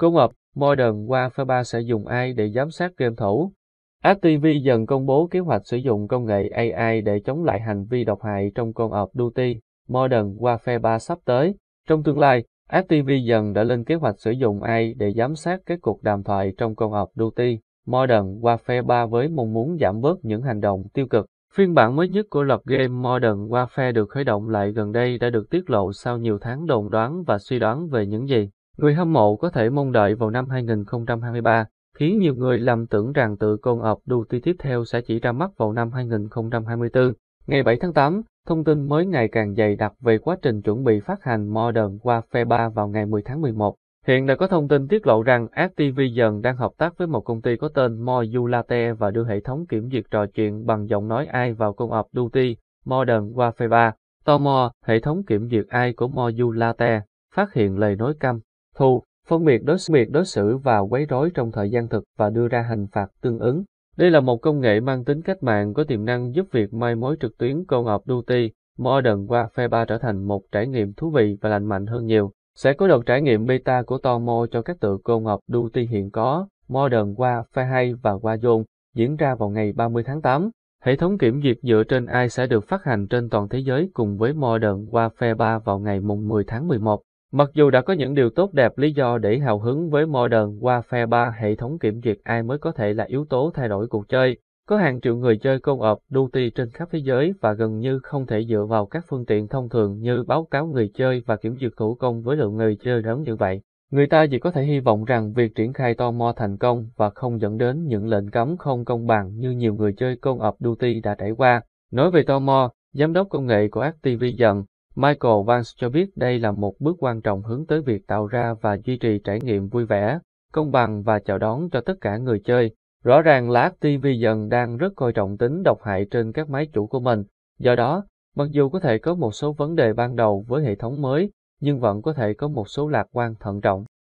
Cô Ngọc, Modern Warfare 3 sẽ dùng AI để giám sát game thủ. ATV dần công bố kế hoạch sử dụng công nghệ AI để chống lại hành vi độc hại trong Call of Duty Modern Warfare 3 sắp tới. Trong tương lai, ATV dần đã lên kế hoạch sử dụng AI để giám sát các cuộc đàm thoại trong Call of Duty Modern Warfare 3 với mong muốn giảm bớt những hành động tiêu cực. Phiên bản mới nhất của loạt game Modern Warfare được khởi động lại gần đây đã được tiết lộ sau nhiều tháng đồn đoán và suy đoán về những gì Người hâm mộ có thể mong đợi vào năm 2023, khiến nhiều người lầm tưởng rằng tự côn ọp Duty tiếp theo sẽ chỉ ra mắt vào năm 2024. Ngày 7 tháng 8, thông tin mới ngày càng dày đặc về quá trình chuẩn bị phát hành Modern Warfare 3 vào ngày 10 tháng 11. Hiện đã có thông tin tiết lộ rằng Activision đang hợp tác với một công ty có tên Modulate và đưa hệ thống kiểm duyệt trò chuyện bằng giọng nói AI vào Call ập Duty Modern Warfare 3. Tò mò, hệ thống kiểm duyệt AI của Modulate phát hiện lời nói câm thu, phân biệt đối xử, biệt đối xử và quấy rối trong thời gian thực và đưa ra hình phạt tương ứng. Đây là một công nghệ mang tính cách mạng có tiềm năng giúp việc mai mối trực tuyến Call of Duty Modern phe 3 trở thành một trải nghiệm thú vị và lành mạnh hơn nhiều. Sẽ có đợt trải nghiệm beta của Tomo cho các tựa Call of Duty hiện có Modern phe 2 và qua Warzone diễn ra vào ngày 30 tháng 8. Hệ thống kiểm duyệt dựa trên AI sẽ được phát hành trên toàn thế giới cùng với Modern Warfare 3 vào ngày 10 tháng 11. Mặc dù đã có những điều tốt đẹp lý do để hào hứng với Modern qua phe 3 hệ thống kiểm duyệt ai mới có thể là yếu tố thay đổi cuộc chơi, có hàng triệu người chơi công ọp duty trên khắp thế giới và gần như không thể dựa vào các phương tiện thông thường như báo cáo người chơi và kiểm duyệt thủ công với lượng người chơi lớn như vậy. Người ta chỉ có thể hy vọng rằng việc triển khai to mo thành công và không dẫn đến những lệnh cấm không công bằng như nhiều người chơi công ập duty đã trải qua. Nói về to mo, giám đốc công nghệ của Activision, Michael Vance cho biết đây là một bước quan trọng hướng tới việc tạo ra và duy trì trải nghiệm vui vẻ, công bằng và chào đón cho tất cả người chơi. Rõ ràng là Activision đang rất coi trọng tính độc hại trên các máy chủ của mình. Do đó, mặc dù có thể có một số vấn đề ban đầu với hệ thống mới, nhưng vẫn có thể có một số lạc quan thận trọng.